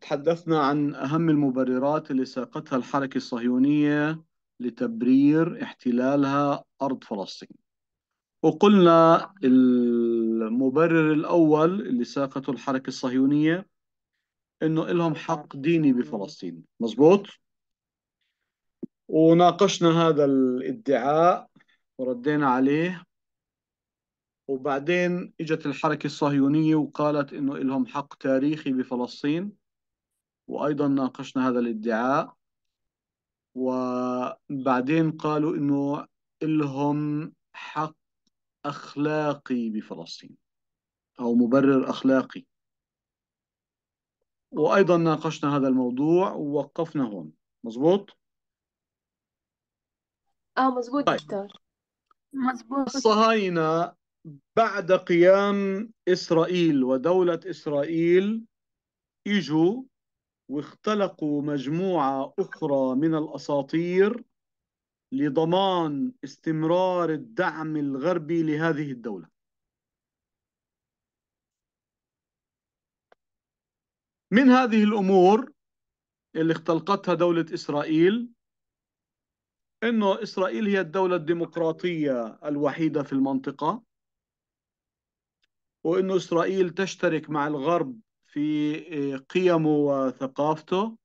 تحدثنا عن أهم المبررات اللي ساقتها الحركة الصهيونية لتبرير احتلالها أرض فلسطين وقلنا المبرر الأول اللي ساقته الحركة الصهيونية إنه إلهم حق ديني بفلسطين مزبوط وناقشنا هذا الادعاء وردينا عليه وبعدين اجت الحركة الصهيونية وقالت انه لهم حق تاريخي بفلسطين وايضا ناقشنا هذا الادعاء وبعدين قالوا انه لهم حق اخلاقي بفلسطين او مبرر اخلاقي وايضا ناقشنا هذا الموضوع ووقفنا هون مزبوط اه مزبوط طيب. دكتور مزبوط الصهاينة بعد قيام إسرائيل ودولة إسرائيل إجوا واختلقوا مجموعة أخرى من الأساطير لضمان استمرار الدعم الغربي لهذه الدولة من هذه الأمور اللي اختلقتها دولة إسرائيل أنه إسرائيل هي الدولة الديمقراطية الوحيدة في المنطقة وانه اسرائيل تشترك مع الغرب في آه، قيمه وثقافته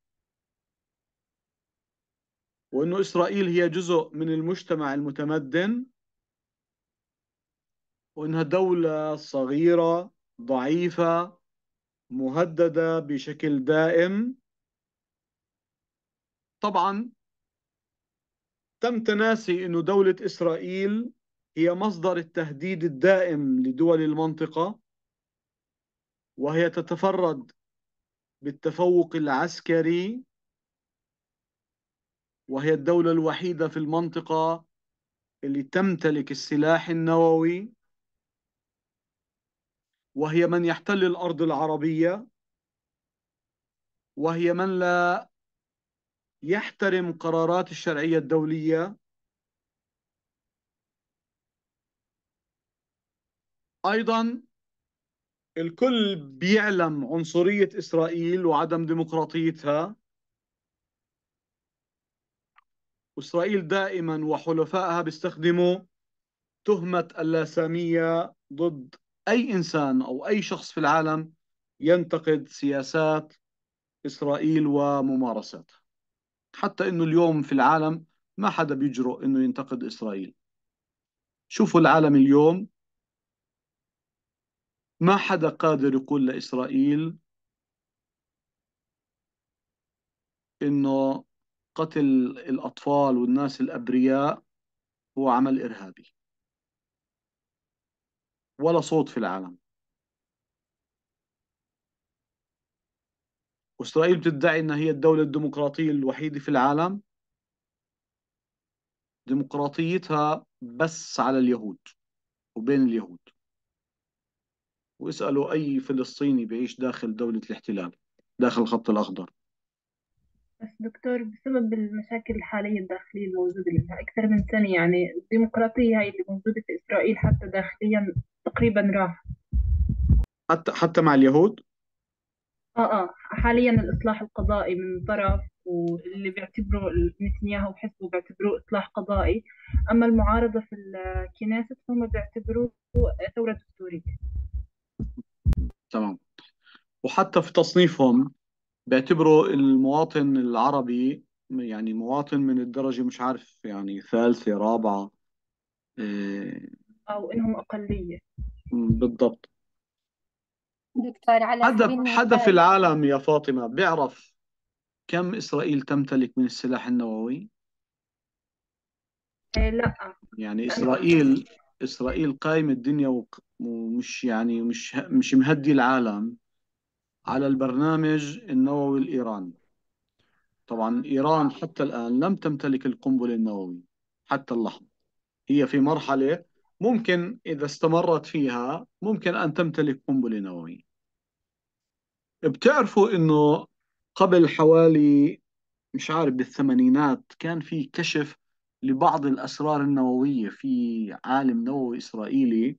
وانه اسرائيل هي جزء من المجتمع المتمدن وانها دوله صغيره ضعيفه مهدده بشكل دائم طبعا تم تناسي انه دوله اسرائيل هي مصدر التهديد الدائم لدول المنطقة وهي تتفرد بالتفوق العسكري وهي الدولة الوحيدة في المنطقة اللي تمتلك السلاح النووي وهي من يحتل الأرض العربية وهي من لا يحترم قرارات الشرعية الدولية ايضا الكل بيعلم عنصريه اسرائيل وعدم ديمقراطيتها واسرائيل دائما وحلفائها بيستخدموا تهمه اللاساميه ضد اي انسان او اي شخص في العالم ينتقد سياسات اسرائيل وممارساتها حتى انه اليوم في العالم ما حدا بيجرؤ انه ينتقد اسرائيل شوفوا العالم اليوم ما حدا قادر يقول لإسرائيل إنه قتل الأطفال والناس الأبرياء هو عمل إرهابي ولا صوت في العالم وإسرائيل بتدعي إنها هي الدولة الديمقراطية الوحيدة في العالم ديمقراطيتها بس على اليهود وبين اليهود واسألوا أي فلسطيني بيعيش داخل دولة الاحتلال داخل الخط الأخضر بس دكتور بسبب المشاكل الحالية الداخلية الموجودة لها أكثر من سنة يعني الديمقراطية هاي اللي موجودة في إسرائيل حتى داخليا تقريبا راح حتى حتى مع اليهود؟ آه آه حاليا الإصلاح القضائي من طرف واللي بيعتبروا نتنياهو وحزبه بيعتبروه إصلاح قضائي أما المعارضة في الكنيسة فهم بيعتبروه ثورة دستورية تمام وحتى في تصنيفهم بيعتبروا المواطن العربي يعني مواطن من الدرجة مش عارف يعني ثالثة رابعة إيه، أو إنهم أقلية بالضبط دكتور على حدا سبيل حدا في المثال العالم يا فاطمة بيعرف كم إسرائيل تمتلك من السلاح النووي؟ آه، لا يعني إسرائيل إسرائيل قايمة الدنيا ومش يعني مش مش مهدي العالم على البرنامج النووي الإيراني طبعا إيران حتى الآن لم تمتلك القنبلة النووية حتى اللحظة هي في مرحلة ممكن إذا استمرت فيها ممكن أن تمتلك قنبلة نووية بتعرفوا إنه قبل حوالي مش عارف بالثمانينات كان في كشف لبعض الأسرار النووية في عالم نووي إسرائيلي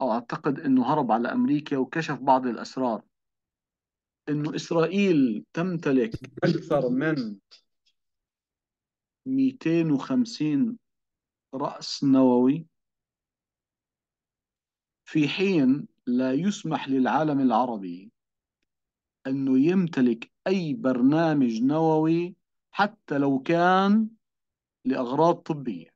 أو أعتقد أنه هرب على أمريكا وكشف بعض الأسرار أنه إسرائيل تمتلك أكثر من 250 رأس نووي في حين لا يسمح للعالم العربي أنه يمتلك أي برنامج نووي حتى لو كان لأغراض طبية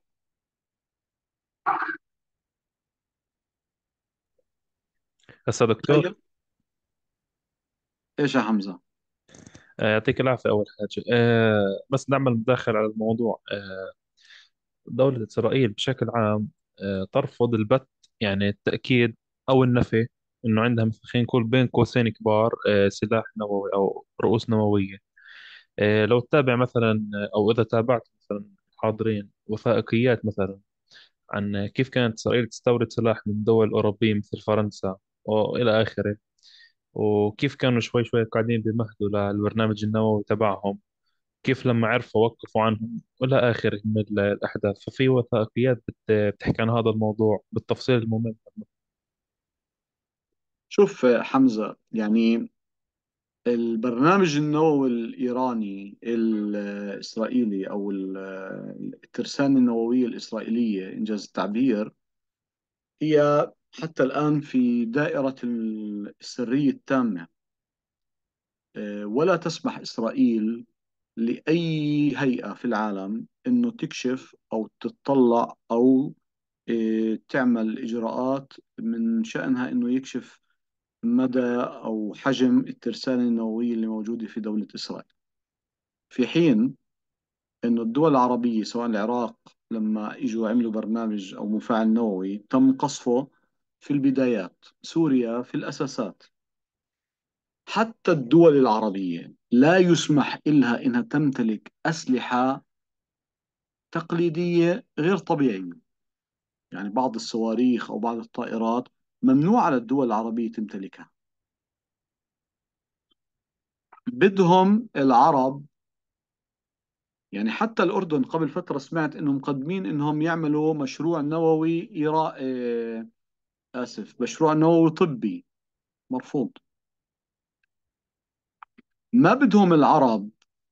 هسا دكتور طيب. ايش يا حمزة آه، يعطيك العافية أول حاجة آه، بس نعمل مداخل على الموضوع آه، دولة إسرائيل بشكل عام ترفض البت يعني التأكيد أو النفي إنه عندها خلينا نقول بين قوسين كبار سلاح نووي أو رؤوس نووية آه، لو تتابع مثلا آه، او اذا تابعت مثلا حاضرين وثائقيات مثلا عن كيف كانت اسرائيل تستورد سلاح من دول اوروبيه مثل فرنسا والى اخره وكيف كانوا شوي شوي قاعدين بمهدوا للبرنامج النووي تبعهم كيف لما عرفوا وقفوا عنهم والى اخره من الاحداث ففي وثائقيات بتحكي عن هذا الموضوع بالتفصيل الممل شوف آه، حمزة يعني البرنامج النووي الإيراني الإسرائيلي أو الترسانة النووية الإسرائيلية إنجاز التعبير هي حتى الآن في دائرة السرية التامة آه، ولا تسمح إسرائيل لأي هيئة في العالم أنه تكشف أو تتطلع أو آه، تعمل إجراءات من شأنها أنه يكشف مدى أو حجم الترسانة النووية اللي موجودة في دولة إسرائيل في حين أن الدول العربية سواء العراق لما إجوا عملوا برنامج أو مفاعل نووي تم قصفه في البدايات سوريا في الأساسات حتى الدول العربية لا يسمح إلها إنها تمتلك أسلحة تقليدية غير طبيعية يعني بعض الصواريخ أو بعض الطائرات ممنوع على الدول العربية تمتلكها بدهم العرب يعني حتى الأردن قبل فترة سمعت إنهم مقدمين إنهم يعملوا مشروع نووي إيراء آه، آسف مشروع نووي طبي مرفوض ما بدهم العرب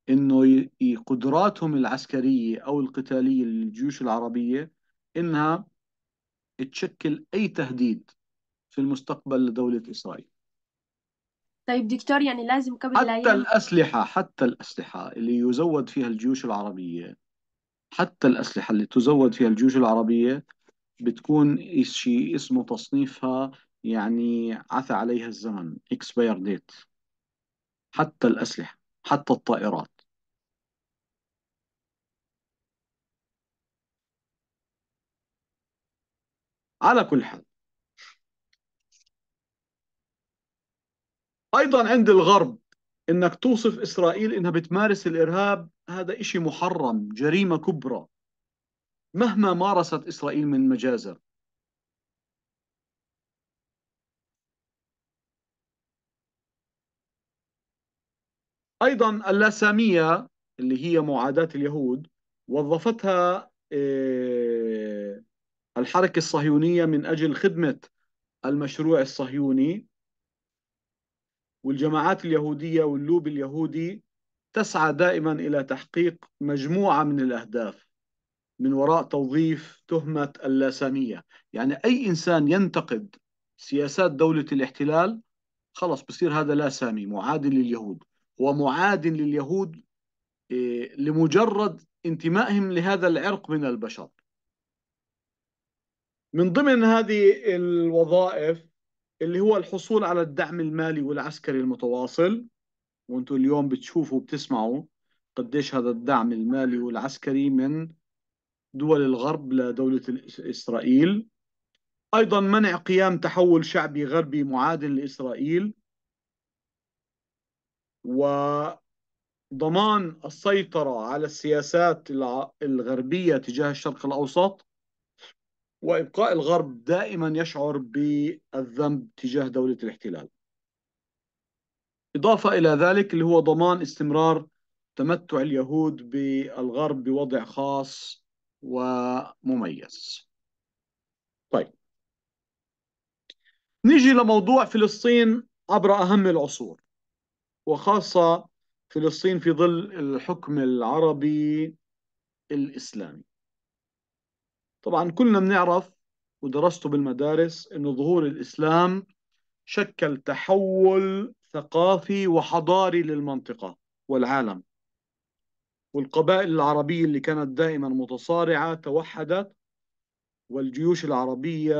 إنه قدراتهم العسكرية أو القتالية للجيوش العربية إنها تشكل أي تهديد في المستقبل لدولة إسرائيل طيب دكتور يعني لازم قبل حتى الأسلحة حتى الأسلحة اللي يزود فيها الجيوش العربية حتى الأسلحة اللي تزود فيها الجيوش العربية بتكون شيء اسمه تصنيفها يعني عثى عليها الزمن اكسباير ديت حتى الأسلحة حتى الطائرات على كل حال ايضا عند الغرب انك توصف اسرائيل انها بتمارس الارهاب هذا شيء محرم جريمه كبرى مهما مارست اسرائيل من مجازر ايضا اللاساميه اللي هي معاداه اليهود وظفتها آه، الحركه الصهيونيه من اجل خدمه المشروع الصهيوني والجماعات اليهودية واللوب اليهودي تسعى دائما إلى تحقيق مجموعة من الأهداف من وراء توظيف تهمة اللاسانية يعني أي إنسان ينتقد سياسات دولة الاحتلال خلص بصير هذا لاسامي معاد لليهود هو معاد لليهود إيه، لمجرد انتمائهم لهذا العرق من البشر من ضمن هذه الوظائف اللي هو الحصول على الدعم المالي والعسكري المتواصل وانتم اليوم بتشوفوا وبتسمعوا قديش هذا الدعم المالي والعسكري من دول الغرب لدولة إسرائيل أيضا منع قيام تحول شعبي غربي معادل لإسرائيل وضمان السيطرة على السياسات الغربية تجاه الشرق الأوسط وإبقاء الغرب دائما يشعر بالذنب تجاه دولة الاحتلال إضافة إلى ذلك اللي هو ضمان استمرار تمتع اليهود بالغرب بوضع خاص ومميز طيب نيجي لموضوع فلسطين عبر أهم العصور وخاصة فلسطين في ظل الحكم العربي الإسلامي طبعا كلنا بنعرف ودرسته بالمدارس انه ظهور الاسلام شكل تحول ثقافي وحضاري للمنطقه والعالم والقبائل العربيه اللي كانت دائما متصارعه توحدت والجيوش العربيه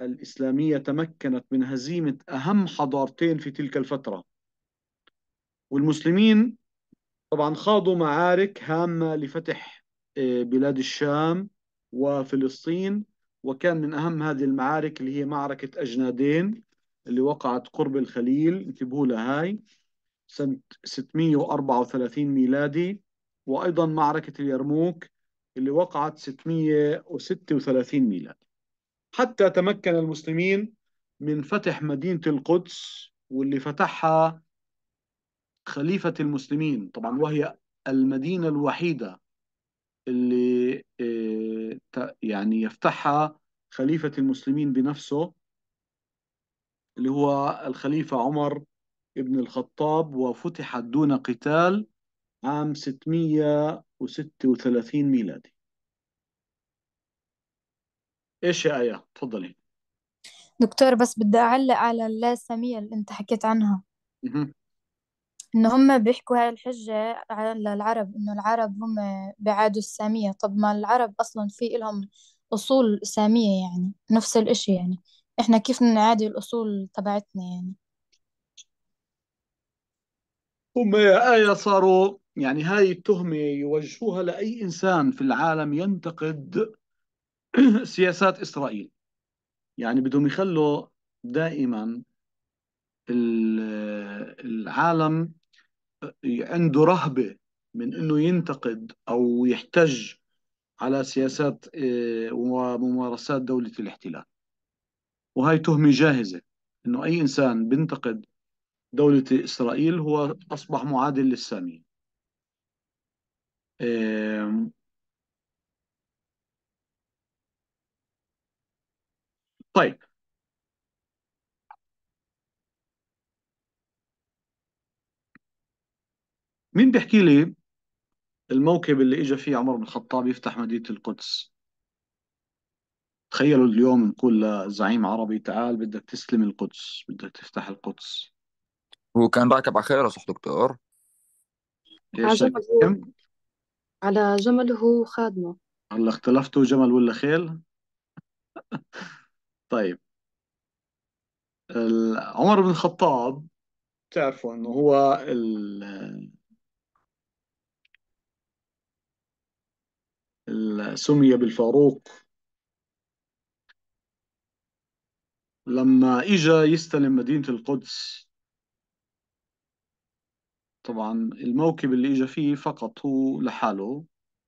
الاسلاميه تمكنت من هزيمه اهم حضارتين في تلك الفتره والمسلمين طبعا خاضوا معارك هامه لفتح آه، بلاد الشام وفلسطين وكان من أهم هذه المعارك اللي هي معركة أجنادين اللي وقعت قرب الخليل انتبهوا لهاي سنة 634 ميلادي وأيضا معركة اليرموك اللي وقعت 636 ميلادي حتى تمكن المسلمين من فتح مدينة القدس واللي فتحها خليفة المسلمين طبعا وهي المدينة الوحيدة اللي آه، يعني يفتحها خليفة المسلمين بنفسه اللي هو الخليفة عمر بن الخطاب وفتحت دون قتال عام 636 ميلادي ايش يا آية تفضلي دكتور بس بدي أعلق على اللاسمية اللي أنت حكيت عنها إن هم بيحكوا هاي الحجة على العرب إنه العرب هم بعادوا السامية طب ما العرب أصلا في لهم أصول سامية يعني نفس الإشي يعني إحنا كيف نعادي الأصول تبعتنا يعني هم يا آية صاروا يعني هاي التهمة يوجهوها لأي إنسان في العالم ينتقد سياسات إسرائيل يعني بدهم يخلوا دائما العالم عنده رهبة من أنه ينتقد أو يحتج على سياسات آه، وممارسات دولة الاحتلال وهي تهمة جاهزة أنه أي إنسان بينتقد دولة إسرائيل هو أصبح معادل للسامية طيب مين بيحكي لي الموكب اللي اجى فيه عمر بن الخطاب يفتح مدينة القدس تخيلوا اليوم نقول لزعيم عربي تعال بدك تسلم القدس بدك تفتح القدس هو كان راكب على خيره صح دكتور على جمله على جمله وخادمه هلا اختلفتوا جمل ولا خيل طيب ال- عمر بن الخطاب تعرفوا انه هو ال- سمي بالفاروق لما إجا يستلم مدينة القدس طبعا الموكب اللي إجا فيه فقط هو لحاله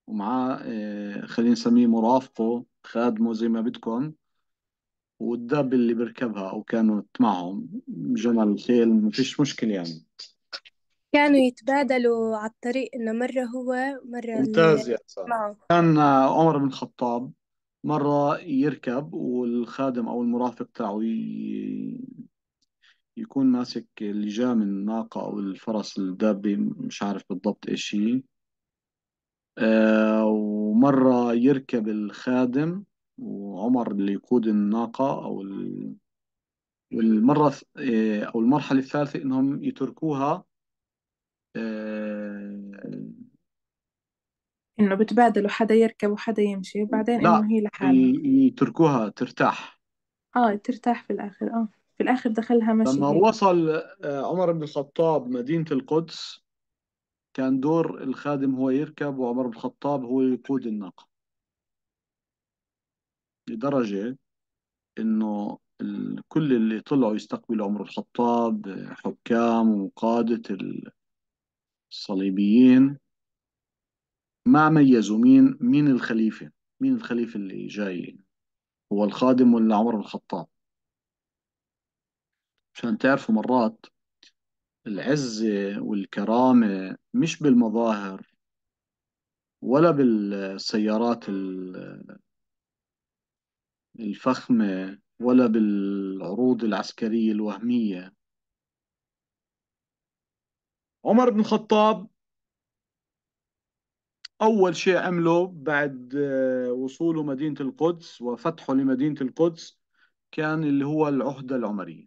ومعاه آه، خلينا نسميه مرافقه خادمه زي ما بدكم والدب اللي بركبها أو كانت معهم جمل خيل مفيش مشكلة يعني كانوا يتبادلوا على الطريق إنه مرة هو مرة ممتاز يا كان عمر بن الخطاب مرة يركب والخادم أو المرافق تاعه يكون ماسك لجام من الناقة أو الفرس الدابة مش عارف بالضبط إيش هي آه، ومرة يركب الخادم وعمر اللي يقود الناقة أو والمرة آه، أو المرحلة الثالثة إنهم يتركوها آه، إنه بتبادلوا حدا يركب وحدا يمشي وبعدين لا إنه هي لحالها يتركوها ترتاح آه ترتاح في الآخر آه في الآخر دخلها مشي لما هيك وصل آه، عمر بن الخطاب مدينة القدس كان دور الخادم هو يركب وعمر بن الخطاب هو يقود الناقة لدرجة إنه كل اللي طلعوا يستقبلوا عمر بن الخطاب آه، حكام وقادة الصليبيين ما ميزوا مين مين الخليفة مين الخليفة اللي جاي هو الخادم ولا عمر بن الخطاب عشان تعرفوا مرات العزة والكرامة مش بالمظاهر ولا بالسيارات الفخمة ولا بالعروض العسكرية الوهمية عمر بن الخطاب أول شيء عمله بعد آه، وصوله مدينة القدس وفتحه لمدينة القدس كان اللي هو العهدة العمرية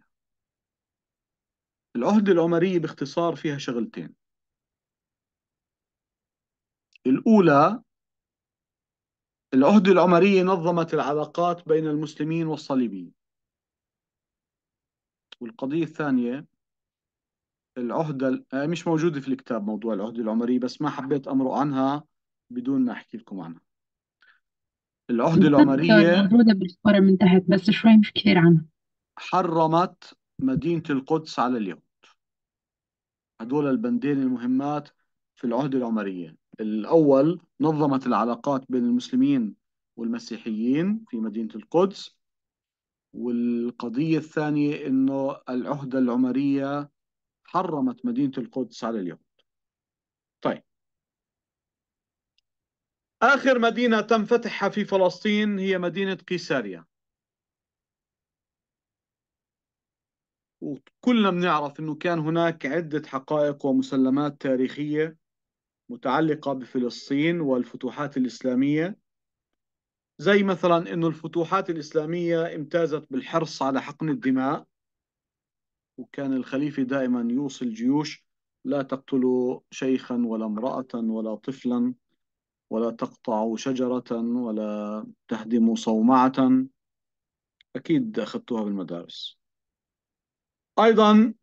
العهدة العمرية باختصار فيها شغلتين الأولى العهدة العمرية نظمت العلاقات بين المسلمين والصليبيين والقضية الثانية العهدة آه، مش موجودة في الكتاب موضوع العهدة العمرية بس ما حبيت أمرق عنها بدون ما أحكي لكم عنها العهدة العمرية موجودة بالصورة من تحت بس شوي مش كثير عنها حرمت مدينة القدس على اليهود هدول البندين المهمات في العهدة العمرية الأول نظمت العلاقات بين المسلمين والمسيحيين في مدينة القدس والقضية الثانية إنه العهدة العمرية حرمت مدينة القدس على اليهود طيب آخر مدينة تم فتحها في فلسطين هي مدينة قيساريا وكلنا بنعرف أنه كان هناك عدة حقائق ومسلمات تاريخية متعلقة بفلسطين والفتوحات الإسلامية زي مثلا أنه الفتوحات الإسلامية امتازت بالحرص على حقن الدماء وكان الخليفة دائما يوصي الجيوش لا تقتلوا شيخا ولا امرأة ولا طفلا ولا تقطعوا شجرة ولا تهدموا صومعة أكيد أخذتوها بالمدارس أيضا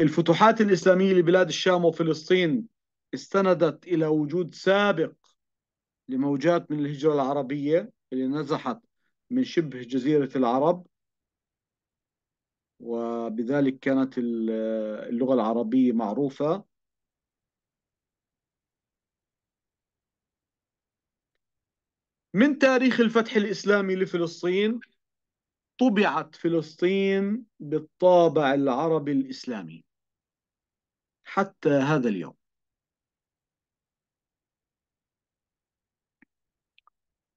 الفتوحات الإسلامية لبلاد الشام وفلسطين استندت إلى وجود سابق لموجات من الهجرة العربية اللي نزحت من شبه جزيرة العرب وبذلك كانت اللغة العربية معروفة من تاريخ الفتح الإسلامي لفلسطين طبعت فلسطين بالطابع العربي الإسلامي حتى هذا اليوم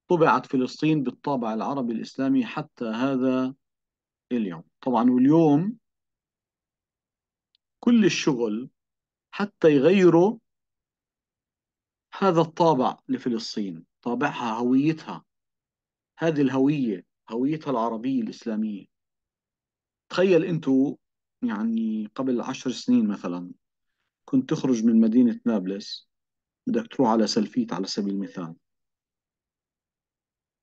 طبعت فلسطين بالطابع العربي الإسلامي حتى هذا اليوم طبعا واليوم كل الشغل حتى يغيروا هذا الطابع لفلسطين طابعها هويتها هذه الهوية هويتها العربية الإسلامية تخيل أنتو يعني قبل عشر سنين مثلا كنت تخرج من مدينة نابلس بدك تروح على سلفيت على سبيل المثال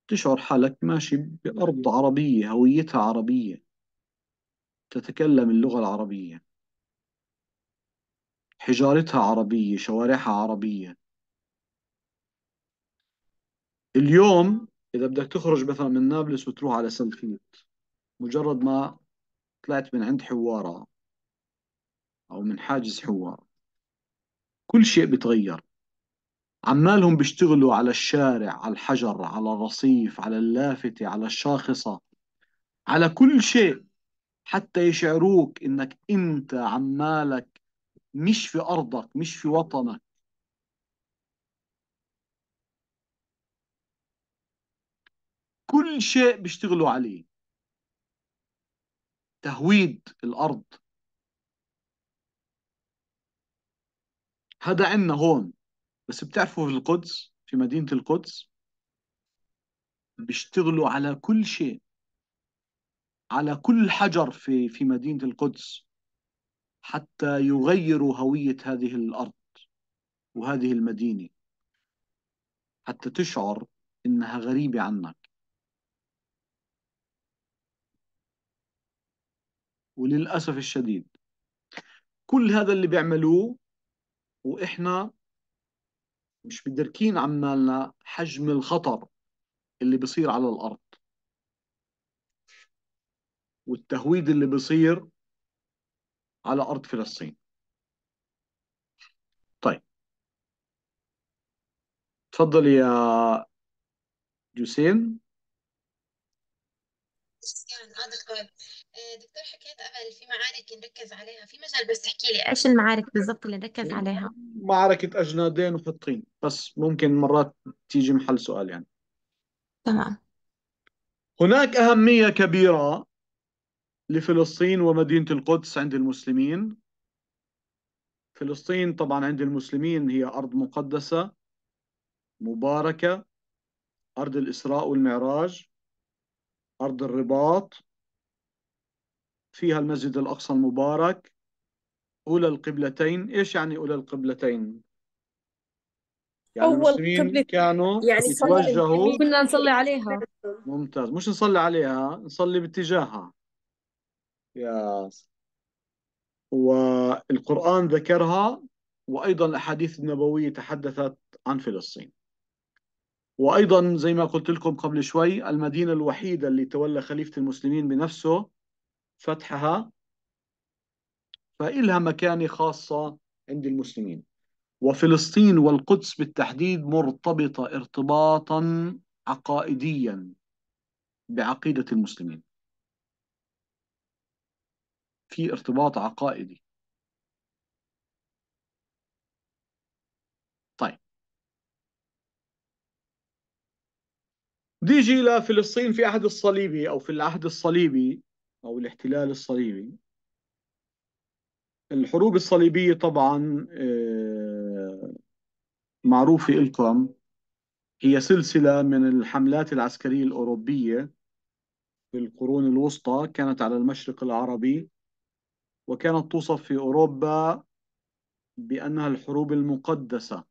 تشعر حالك ماشي بأرض عربية هويتها عربية تتكلم اللغة العربية حجارتها عربية شوارعها عربية اليوم إذا بدك تخرج مثلا من نابلس وتروح على سلفيت مجرد ما طلعت من عند حوارة أو من حاجز حوارة كل شيء بتغير عمالهم بيشتغلوا على الشارع على الحجر على الرصيف على اللافتة على الشاخصة على كل شيء حتى يشعروك انك انت عمالك مش في ارضك مش في وطنك كل شيء بيشتغلوا عليه تهويد الارض هذا عندنا هون بس بتعرفوا في القدس في مدينة القدس بيشتغلوا على كل شيء على كل حجر في في مدينة القدس حتى يغيروا هوية هذه الأرض وهذه المدينة حتى تشعر إنها غريبة عنك وللأسف الشديد كل هذا اللي بيعملوه وإحنا مش مدركين عمالنا حجم الخطر اللي بصير على الأرض والتهويد اللي بيصير على أرض فلسطين طيب تفضل يا جوسين آه، دكتور حكيت قبل في معارك نركز عليها في مجال بس تحكي لي ايش المعارك بالضبط اللي نركز عليها معركة أجنادين وحطين بس ممكن مرات تيجي محل سؤال يعني تمام هناك أهمية كبيرة لفلسطين ومدينة القدس عند المسلمين فلسطين طبعا عند المسلمين هي أرض مقدسة مباركة أرض الإسراء والمعراج أرض الرباط فيها المسجد الأقصى المبارك أولى القبلتين إيش يعني أولى القبلتين؟ يعني أول قبلت. كانوا يعني يتوجهوا كنا نصلي عليها ممتاز مش نصلي عليها نصلي باتجاهها ياس والقرآن ذكرها وأيضا الأحاديث النبوية تحدثت عن فلسطين وأيضا زي ما قلت لكم قبل شوي المدينة الوحيدة اللي تولى خليفة المسلمين بنفسه فتحها فإلها مكانة خاصة عند المسلمين وفلسطين والقدس بالتحديد مرتبطة ارتباطا عقائديا بعقيدة المسلمين في ارتباط عقائدي طيب نيجي إلى فلسطين في عهد الصليبي أو في العهد الصليبي أو الاحتلال الصليبي الحروب الصليبية طبعا آه، معروفة لكم هي سلسلة من الحملات العسكرية الأوروبية في القرون الوسطى كانت على المشرق العربي وكانت توصف في أوروبا بأنها الحروب المقدسة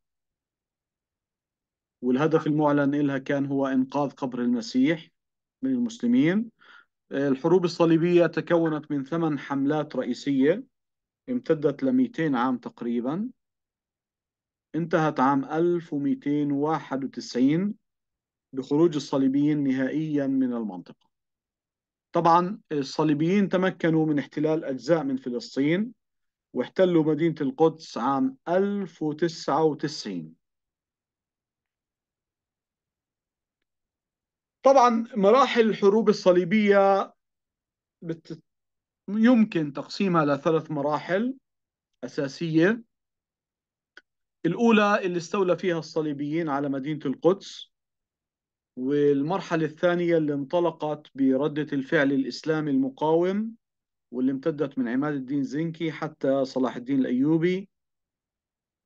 والهدف المعلن لها كان هو إنقاذ قبر المسيح من المسلمين الحروب الصليبية تكونت من ثمان حملات رئيسية امتدت لميتين عام تقريبا انتهت عام 1291 بخروج الصليبيين نهائيا من المنطقة طبعا الصليبيين تمكنوا من احتلال أجزاء من فلسطين واحتلوا مدينة القدس عام 1099 طبعا مراحل الحروب الصليبية بت... يمكن تقسيمها لثلاث مراحل أساسية الأولى اللي استولى فيها الصليبيين على مدينة القدس والمرحلة الثانية اللي انطلقت بردة الفعل الإسلامي المقاوم واللي امتدت من عماد الدين زنكي حتى صلاح الدين الأيوبي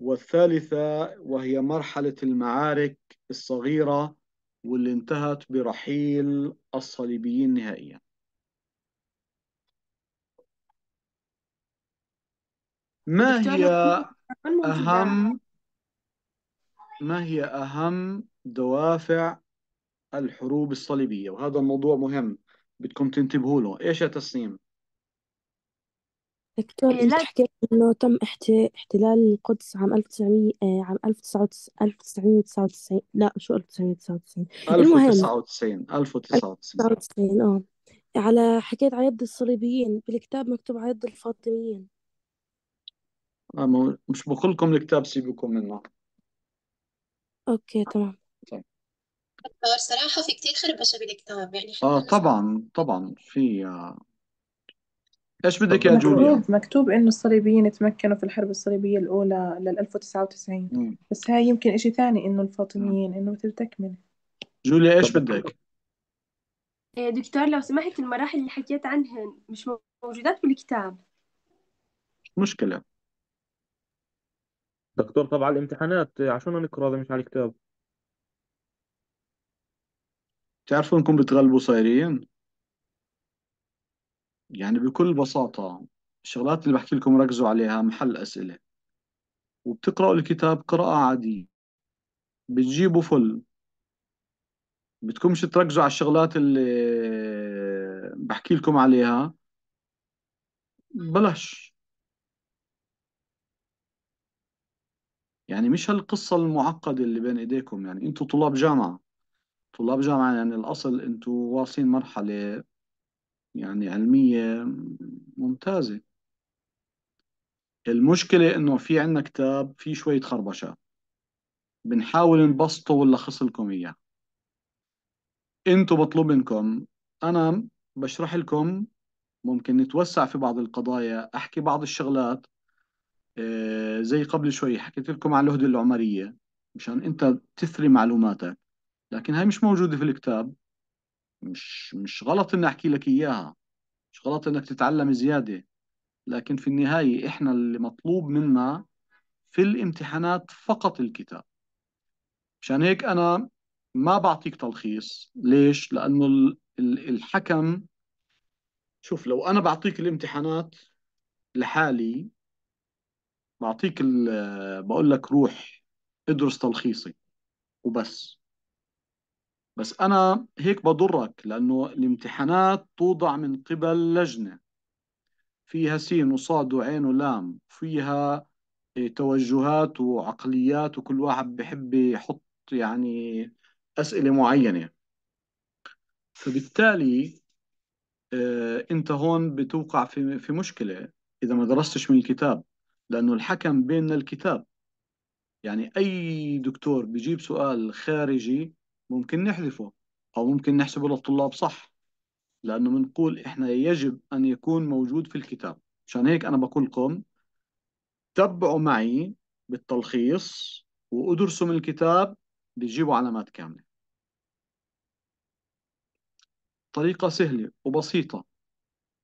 والثالثة وهي مرحلة المعارك الصغيرة واللي انتهت برحيل الصليبيين نهائيا ما هي أهم ما هي أهم دوافع الحروب الصليبية وهذا الموضوع مهم بدكم تنتبهوا له ايش يا تسنيم دكتور إيه، انت لا حكيت انه تم احتلال القدس عام 1900 إيه، عام 1999 لا شو 1999 المهم 1999 1999 اه على حكيت على يد الصليبيين بالكتاب مكتوب على يد الفاطميين آه، مش بقول لكم الكتاب سيبكم منه اوكي تمام صراحة في كتير خربشة بالكتاب يعني اه خلينا طبعا طبعا في آه. ايش بدك يا جوليا؟ مكتوب مكتوب إنه الصليبيين تمكنوا في الحرب الصليبية الأولى لل 1099 مم. بس هاي يمكن إشي ثاني إنه مم. الفاطميين إنه مثل تكملة جوليا ايش بدك؟ إيه، دكتور لو سمحت المراحل اللي حكيت عنها مش موجودات بالكتاب مشكلة دكتور طبعا الامتحانات عشان نقرا مش على الكتاب تعرفوا انكم بتغلبوا صايرين يعني بكل بساطة الشغلات اللي بحكي لكم ركزوا عليها محل أسئلة وبتقرأوا الكتاب قراءة عادية بتجيبوا فل بدكمش تركزوا على الشغلات اللي بحكي لكم عليها بلاش يعني مش هالقصة المعقدة اللي بين ايديكم يعني انتوا طلاب جامعة طلاب جامعة يعني الأصل أنتوا واصلين مرحلة يعني علمية ممتازة المشكلة إنه في عندنا كتاب فيه شوية خربشة بنحاول نبسطه ونلخص لكم إياه أنتوا بطلب منكم أنا بشرح لكم ممكن نتوسع في بعض القضايا أحكي بعض الشغلات آه، زي قبل شوي حكيت لكم عن الوحدة العمرية مشان أنت تثري معلوماتك لكن هاي مش موجودة في الكتاب مش مش غلط إني أحكي لك إياها مش غلط إنك تتعلم زيادة لكن في النهاية إحنا اللي مطلوب منا في الامتحانات فقط الكتاب مشان هيك أنا ما بعطيك تلخيص ليش؟ لأنه الحكم شوف لو أنا بعطيك الامتحانات لحالي بعطيك بقول لك روح ادرس تلخيصي وبس بس أنا هيك بضرك لأنه الامتحانات توضع من قبل لجنة فيها سين وصاد وعين ولام فيها إيه، توجهات وعقليات وكل واحد بحب يحط يعني أسئلة معينة فبالتالي إيه، أنت هون بتوقع في في مشكلة إذا ما درستش من الكتاب لأنه الحكم بين الكتاب يعني أي دكتور بيجيب سؤال خارجي ممكن نحذفه أو ممكن نحسبه للطلاب صح لأنه بنقول إحنا يجب أن يكون موجود في الكتاب عشان هيك أنا بقول لكم تبعوا معي بالتلخيص وأدرسوا من الكتاب بتجيبوا علامات كاملة طريقة سهلة وبسيطة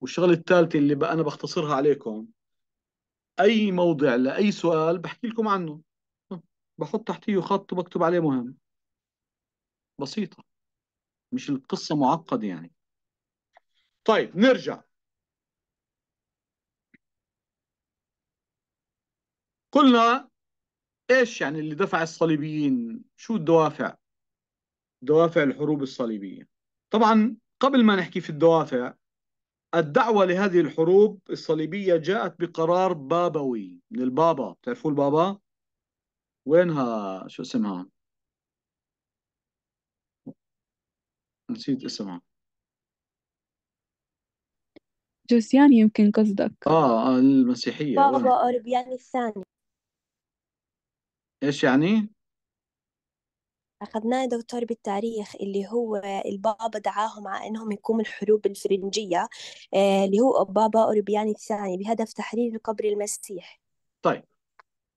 والشغلة الثالثة اللي بقى أنا بختصرها عليكم أي موضع لأي سؤال بحكي لكم عنه بحط تحتيه خط وبكتب عليه مهم بسيطة مش القصة معقدة يعني طيب نرجع قلنا ايش يعني اللي دفع الصليبيين شو الدوافع دوافع الحروب الصليبية طبعا قبل ما نحكي في الدوافع الدعوة لهذه الحروب الصليبية جاءت بقرار بابوي من البابا تعرفوا البابا وينها شو اسمها نسيت اسمها جوسيان يمكن قصدك آه, آه المسيحية بابا وين أوربيان الثاني إيش يعني؟ أخذناه دكتور بالتاريخ اللي هو البابا دعاهم على إنهم يقوموا الحروب الفرنجية آه، اللي هو بابا أوربيان الثاني بهدف تحرير قبر المسيح طيب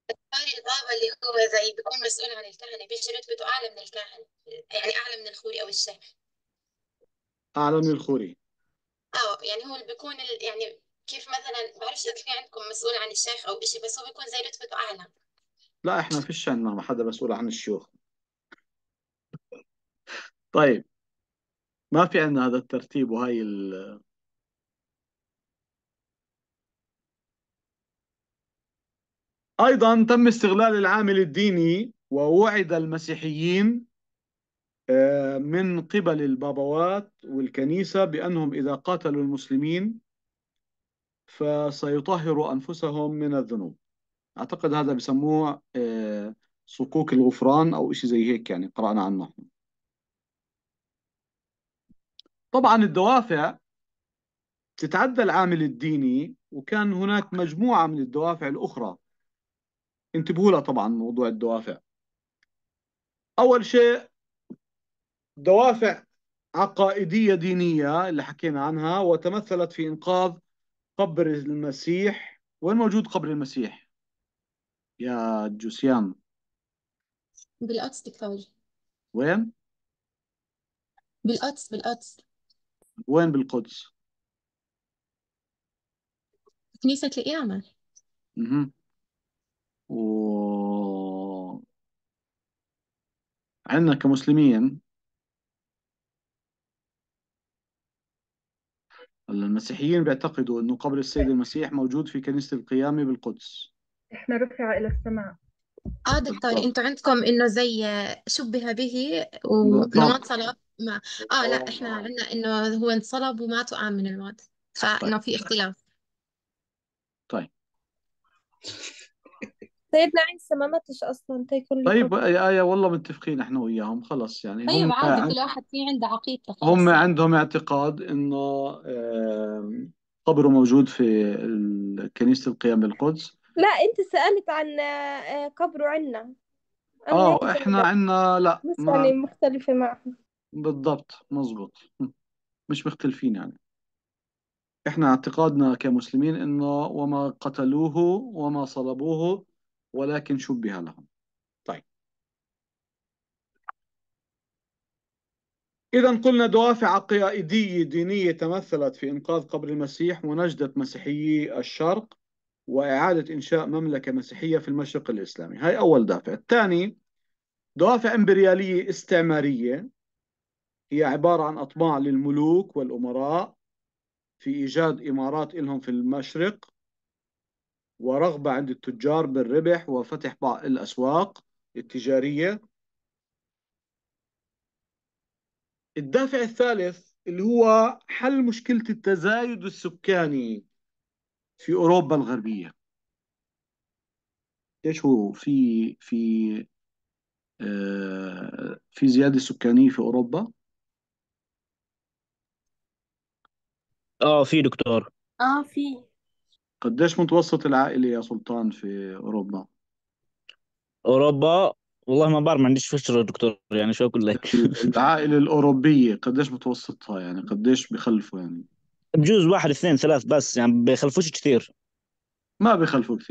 دكتور البابا اللي هو زي بيكون مسؤول عن الكهنة بيجي رتبته أعلى من الكاهن يعني أعلى من الخوري أو الشيخ أعلى من الخوري اه يعني هو اللي بيكون ال... يعني كيف مثلا بعرفش اذا في عندكم مسؤول عن الشيخ او شيء بس هو بيكون زي رتبته اعلى لا إحنا ما فيش عندنا حدا مسؤول عن الشيوخ طيب ما في عندنا هذا الترتيب وهي ال... أيضا تم استغلال العامل الديني ووعد المسيحيين آه، من قبل البابوات والكنيسة بأنهم إذا قاتلوا المسلمين فسيطهروا أنفسهم من الذنوب أعتقد هذا بسموه آه، صكوك الغفران أو شيء زي هيك يعني قرأنا عنه طبعا الدوافع تتعدى العامل الديني وكان هناك مجموعة من الدوافع الأخرى انتبهوا لها طبعا موضوع الدوافع أول شيء دوافع عقائدية دينية اللي حكينا عنها وتمثلت في إنقاذ قبر المسيح وين موجود قبر المسيح يا جوسيان بالقدس دكتور وين بالقدس بالقدس وين بالقدس كنيسة القيامة اها و عندنا كمسلمين المسيحيين بيعتقدوا أنه قبر السيد المسيح موجود في كنيسة القيامة بالقدس إحنا رفع إلى السماء آه دكتور أنتوا عندكم إنه زي شبه به وما انصلب ما آه لا آه. إحنا عندنا إنه هو انصلب ومات وقام من الموت فإنه في طيب. اختلاف طيب سيدنا طيب، عيسى ما ماتش أصلا تيكون طيب كفر آه، يا آية والله متفقين احنا وياهم خلص يعني طيب هم عادي كل واحد في عنده عقيدته هم عندهم اعتقاد انه قبره موجود في كنيسة القيام بالقدس لا أنت سألت عن آه، قبره عنا اه احنا عندنا لا مسألة يعني مختلفة معهم بالضبط مزبوط مش مختلفين يعني احنا اعتقادنا كمسلمين انه وما قتلوه وما صلبوه ولكن شبه لهم طيب إذا قلنا دوافع قيادية دينية تمثلت في إنقاذ قبر المسيح ونجدة مسيحيي الشرق وإعادة إنشاء مملكة مسيحية في المشرق الإسلامي هاي أول دافع الثاني دوافع إمبريالية استعمارية هي عبارة عن أطماع للملوك والأمراء في إيجاد إمارات لهم في المشرق ورغبة عند التجار بالربح وفتح بعض الأسواق التجارية الدافع الثالث اللي هو حل مشكلة التزايد السكاني في أوروبا الغربية ليش هو في في آه، في زيادة سكانية في أوروبا اه في دكتور اه في قديش متوسط العائلة يا سلطان في أوروبا؟ اوروبا والله ما بعرف ما عنديش فكره دكتور يعني شو اقول لك العائلة الأوروبية قديش متوسطها يعني قديش بخلفوا يعني بجوز واحد اثنين ثلاث بس يعني بيخلفوش كثير ما بخلفوا كثير